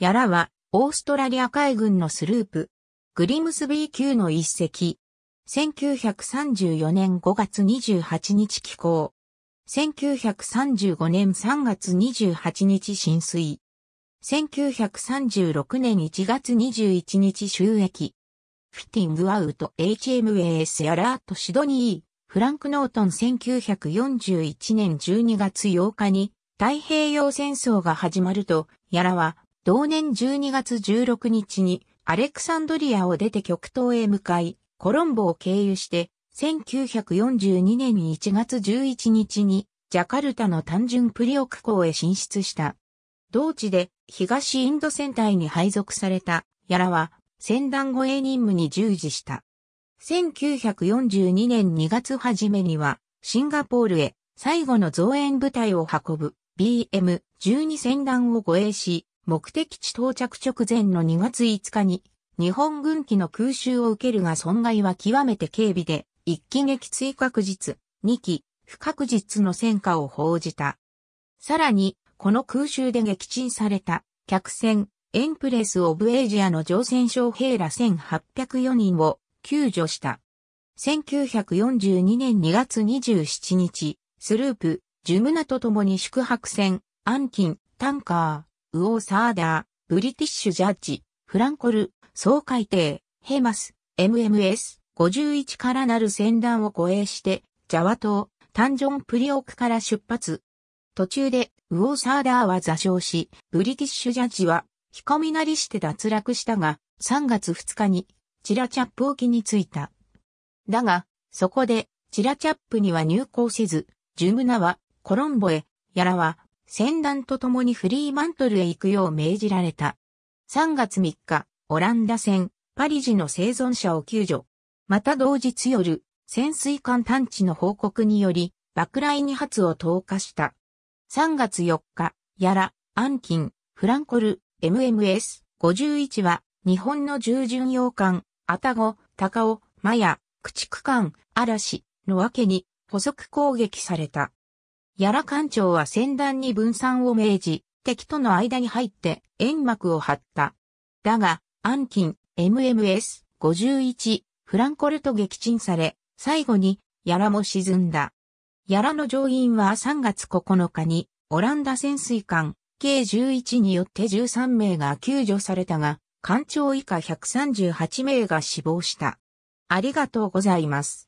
やらは、オーストラリア海軍のスループ、グリムスビー級の一隻。1934年5月28日寄港。1935年3月28日浸水。1936年1月21日収益。フィッティングアウト HMAS アラートシドニー、フランク・ノートン1941年12月8日に太平洋戦争が始まると、やらは同年12月16日にアレクサンドリアを出て極東へ向かい、コロンボを経由して、1942年1月11日にジャカルタの単純プリオク港へ進出した。同地で東インド戦隊に配属されたヤラは戦団護衛任務に従事した。1942年2月初めにはシンガポールへ最後の増援部隊を運ぶ BM12 戦団を護衛し、目的地到着直前の2月5日に、日本軍機の空襲を受けるが損害は極めて軽微で、一機撃墜確実、二機不確実の戦果を報じた。さらに、この空襲で撃沈された客船エンプレス・オブ・エイジアの乗船将兵ら1804人を救助した。1942年2月27日、スループ、ジュムナと共に宿泊船、安ン、タンカー、ウォーサーダー、ブリティッシュジャッジ、フランコル、総海底、ヘマス、MMS、51からなる船団を護衛して、ジャワ島、タンジョンプリオクから出発。途中で、ウォーサーダーは座礁し、ブリティッシュジャッジは、ひこみなりして脱落したが、3月2日に、チラチャップ沖に着いた。だが、そこで、チラチャップには入港せず、ジュムナは、コロンボへ、やらは、船団と共にフリーマントルへ行くよう命じられた。3月3日、オランダ船、パリジの生存者を救助。また同日夜、潜水艦探知の報告により、爆雷2発を投下した。3月4日、ヤラ、アンキン、フランコル、MMS51 は、日本の従巡洋艦、アタゴ、タカオ、マヤ、駆逐艦、嵐のわけに、補足攻撃された。屋良艦長は戦団に分散を命じ、敵との間に入って煙幕を張った。だが、暗金、MMS、51、フランコルト撃沈され、最後に、やらも沈んだ。やらの乗員は3月9日に、オランダ潜水艦、計11によって13名が救助されたが、艦長以下138名が死亡した。ありがとうございます。